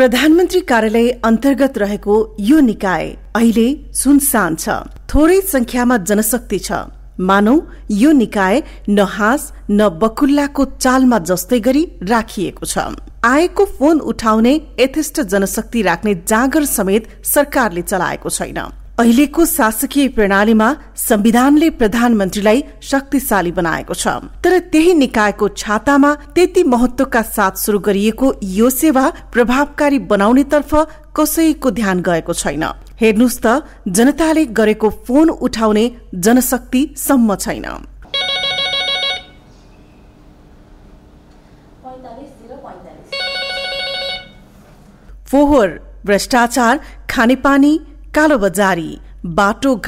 प्रधानमन्त्री कार्यालय अन्तर्गत रहेको यो निकाय अहिले सुनसान छ थोरै संख्यामा जनशक्ति छ मानौ यो निकाय न हाँस न बकुल्लाको चालमा जस्तै गरी राखिएको छ आएको फोन उठाउने यथेष्ट जनशक्ति राख्ने जागर समेत सरकारले चलाएको छैन अहिलेको शासकीय प्रणालीमा संविधानले प्रधानमन्त्रीलाई शक्तिशाली बनाएको छ तर त्यही निकायको छातामा त्यति महत्वका साथ शुरू गरिएको यो सेवा प्रभावकारी तर्फ कसैको ध्यान गएको छैन हेर्नुहोस् त जनताले गरेको फोन उठाउने जनशक्ति सम्म छैन फोहोर भ्रष्टाचार खानेपानी कालो बजारी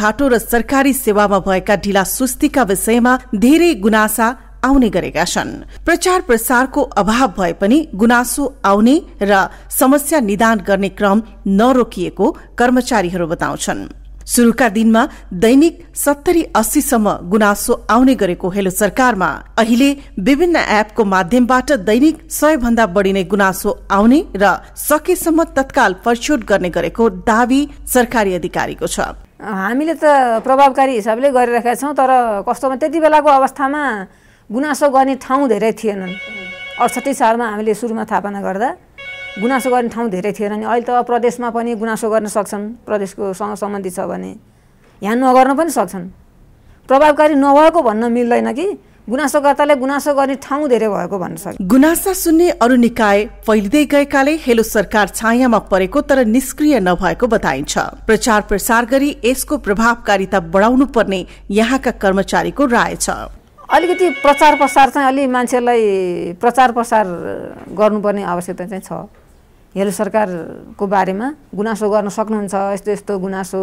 घाटो र सरकारी सेवामा भएका ढिला सुस्तीका विषयमा धेरै गुनासा आउने गरेका छन् प्रचार प्रसारको अभाव भए पनि गुनासो आउने र समस्या निदान गर्ने क्रम नरोकिएको कर्मचारीहरू बताउँछन् शुरूका दिनमा दैनिक सत्तरी अस्सीसम्म गुनासो आउने गरेको हेलो सरकारमा अहिले विभिन्न एपको माध्यमबाट दैनिक सय भन्दा बढी नै गुनासो आउने र सकेसम्म तत्काल परिशोध गर्ने गरेको दावी सरकारी अधिकारीको छ हामीले त प्रभावकारी हिसाबले गरिरहेका छौँ तर कस्तोमा त्यति बेलाको अवस्थामा गुनासो गर्ने ठाउँ धेरै थिएनन् अडसठी सालमा हामीले सुरुमा थापना गर्दा गुनासो गर्ने ठाउँ धेरै थिएन नि अहिले त प्रदेशमा पनि गुनासो गर्न सक्छन् प्रदेशको सँग सम्बन्धित छ भने यहाँ नगर्न पनि सक्छन् प्रभावकारी नभएको भन्न मिल्दैन कि गुनासोकर्ताले गुनासो गर्ने ठाउँ धेरै भएको भन्न सक्छ गुनासा सुन्ने अरू निकाय फैलिँदै गएकाले हेलो सरकार छायामा परेको तर निष्क्रिय नभएको बताइन्छ प्रचार प्रसार गरी यसको प्रभावकारिता बढाउनु पर्ने यहाँका कर्मचारीको राय छ अलिकति प्रचार प्रसार चाहिँ अलि मान्छेलाई प्रचार प्रसार गर्नुपर्ने आवश्यकता चाहिँ छ हेलो सरकारको बारेमा गुनासो गर्न सक्नुहुन्छ यस्तो यस्तो गुनासो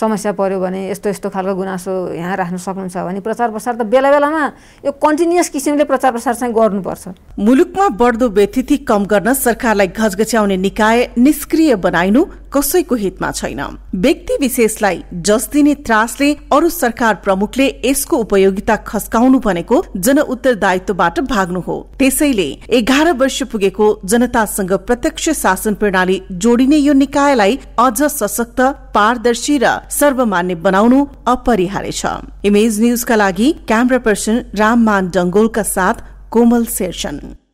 समस्या पऱ्यो भने यस्तो यस्तो खालको गुनासो यहाँ राख्न सक्नुहुन्छ भने प्रचार प्रसार त बेला बेलामा यो कन्टिन्युस किसिमले प्रचार प्रसार चाहिँ गर्नुपर्छ मुलुकमा बढ्दो व्यतिथि कम गर्न सरकारलाई घचघच्याउने निकाय निष्क्रिय बनाइनु कसैको हितमा छैन व्यक्ति विशेषलाई जस दिने त्रासले अरू सरकार प्रमुखले यसको उपयोगिता खस्काउनु भनेको जनउत्तरदायित्वबाट भाग्नु हो त्यसैले एघार वर्ष पुगेको जनतासँग प्रत्यक्ष शासन प्रणाली जोडिने यो निकायलाई अझ सशक्त पारदर्शी र सर्वमान्य बनाउनु अपरिहार्य छ इमेज न्युजका लागि क्यामरा पर्सन राममान डङ्गोलका साथ कोमल शेर्सन